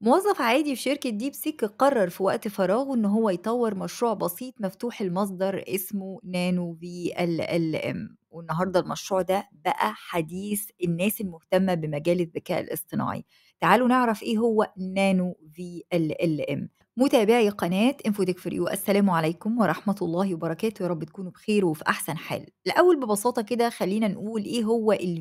موظف عادي في شركة ديب سيك قرر في وقت فراغه إن هو يطور مشروع بسيط مفتوح المصدر اسمه نانو في ال ال ام والنهاردة المشروع ده بقى حديث الناس المهتمة بمجال الذكاء الاصطناعي تعالوا نعرف إيه هو نانو في ال ال ام متابعي قناة انفوتك فريو السلام عليكم ورحمة الله وبركاته يا رب تكونوا بخير وفي أحسن حال الأول ببساطة كده خلينا نقول إيه هو ال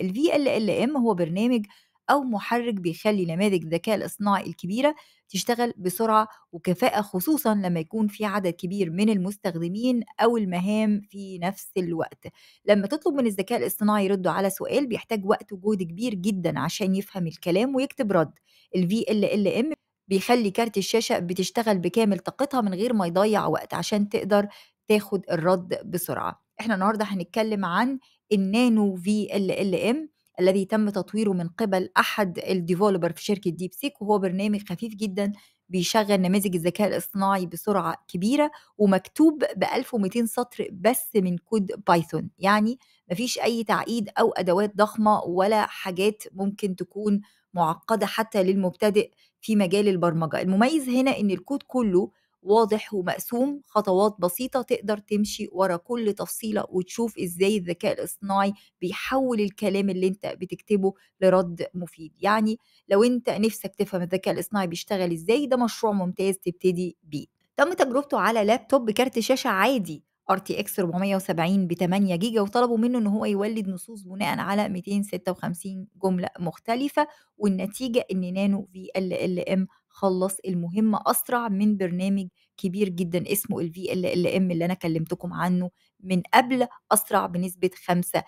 الفي ال ال ام هو برنامج أو محرك بيخلي نماذج الذكاء الاصطناعي الكبيرة تشتغل بسرعة وكفاءة خصوصا لما يكون في عدد كبير من المستخدمين أو المهام في نفس الوقت لما تطلب من الذكاء الاصطناعي يرد على سؤال بيحتاج وقت وجهد كبير جدا عشان يفهم الكلام ويكتب رد ال VLLM بيخلي كارت الشاشة بتشتغل بكامل طاقتها من غير ما يضيع وقت عشان تقدر تاخد الرد بسرعة احنا النهاردة هنتكلم عن النانو في ال ال ام الذي تم تطويره من قبل أحد الديفولبر في شركة ديب سيك وهو برنامج خفيف جدا بيشغل نماذج الذكاء الاصطناعي بسرعة كبيرة ومكتوب ب 1200 سطر بس من كود بايثون يعني مفيش أي تعقيد أو أدوات ضخمة ولا حاجات ممكن تكون معقدة حتى للمبتدئ في مجال البرمجة المميز هنا إن الكود كله واضح ومقسوم خطوات بسيطة تقدر تمشي ورا كل تفصيلة وتشوف ازاي الذكاء الاصطناعي بيحول الكلام اللي انت بتكتبه لرد مفيد يعني لو انت نفسك تفهم الذكاء الاصطناعي بيشتغل ازاي ده مشروع ممتاز تبتدي بيه تم تجربته على لابتوب بكارت شاشة عادي RTX 470 ب 8 جيجا وطلبوا منه ان هو يولد نصوص بناء على 256 جملة مختلفة والنتيجة ان نانو في ال ام خلص المهمة أسرع من برنامج كبير جدا اسمه الفي ال ال ام اللي انا كلمتكم عنه من قبل اسرع بنسبه 5%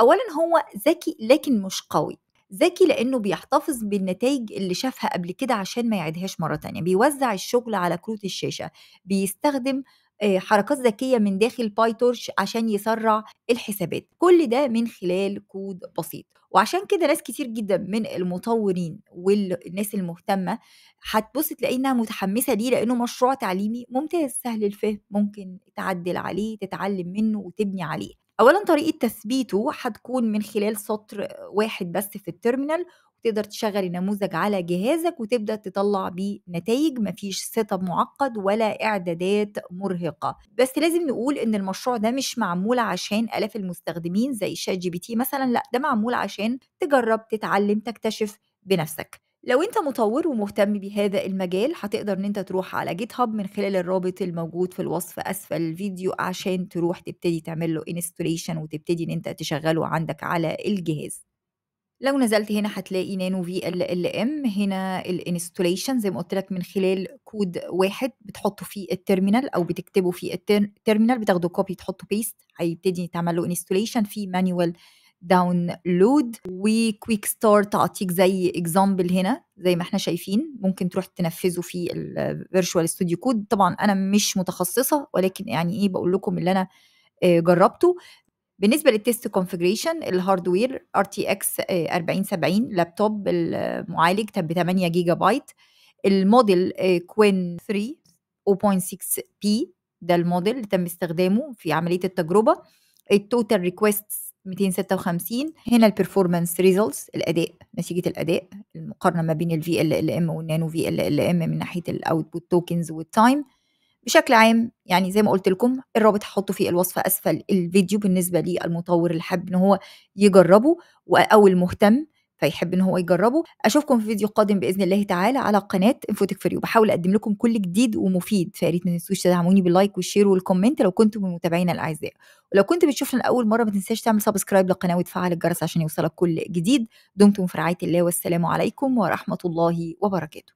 اولا هو ذكي لكن مش قوي ذكي لانه بيحتفظ بالنتائج اللي شافها قبل كده عشان ما يعيدهاش مره تانية بيوزع الشغل على كروت الشاشه بيستخدم آه، حركات ذكية من داخل بايتورش عشان يسرع الحسابات كل ده من خلال كود بسيط وعشان كده ناس كتير جدا من المطورين والناس المهتمه هتبص تلاقي انها متحمسه ليه لانه مشروع تعليمي ممتاز سهل الفهم ممكن تعدل عليه تتعلم منه وتبني عليه اولا طريقه تثبيته هتكون من خلال سطر واحد بس في التيرمينال تقدر تشغل النموذج على جهازك وتبدا تطلع بيه نتائج مفيش سيت اب معقد ولا اعدادات مرهقه بس لازم نقول ان المشروع ده مش معمول عشان الاف المستخدمين زي شات جي بي تي مثلا لا ده معمول عشان تجرب تتعلم تكتشف بنفسك لو انت مطور ومهتم بهذا المجال هتقدر ان انت تروح على جيت هاب من خلال الرابط الموجود في الوصف اسفل الفيديو عشان تروح تبتدي تعمل له انستوليشن وتبتدي ان انت تشغله عندك على الجهاز لو نزلت هنا هتلاقي نانو في ال ال ام هنا الانستوليشن زي ما قلت لك من خلال كود واحد بتحطه في التيرمينال او بتكتبه في التيرمينال بتاخده كوبي تحطه بيست هيبتدي تعمل له انستوليشن في مانوال داونلود وكويك ستارت تعطيك زي اكزامبل هنا زي ما احنا شايفين ممكن تروح تنفذه في الفيرشوال ستوديو كود طبعا انا مش متخصصه ولكن يعني ايه بقول لكم اللي انا آه، جربته بالنسبه للتيست كونفيجريشن الهاردوير ار تي اكس 4070 لابتوب المعالج ب 8 جيجا بايت الموديل كوين 3 0.6 بي ده الموديل اللي تم استخدامه في عمليه التجربه التوتال ريكويست 256 هنا البرفورمانس ريزلتس الاداء نتيجه الاداء المقارنه ما بين الفي ال ال ام والنانو في ال ال ام من ناحيه الاوتبوت توكنز والتايم بشكل عام يعني زي ما قلت لكم الرابط هحطه في الوصف اسفل الفيديو بالنسبه للمطور اللي حابب ان هو يجربه او المهتم فيحب ان هو يجربه اشوفكم في فيديو قادم باذن الله تعالى على قناه انفوتك فريو بحاول اقدم لكم كل جديد ومفيد فياريت ما تنسوش تدعموني باللايك والشير والكومنت لو كنتم من متابعينا الاعزاء ولو كنت بتشوفنا لاول مره ما تنساش تعمل سبسكرايب للقناه وتفعل الجرس عشان يوصلك كل جديد دمتم في رعايه الله والسلام عليكم ورحمه الله وبركاته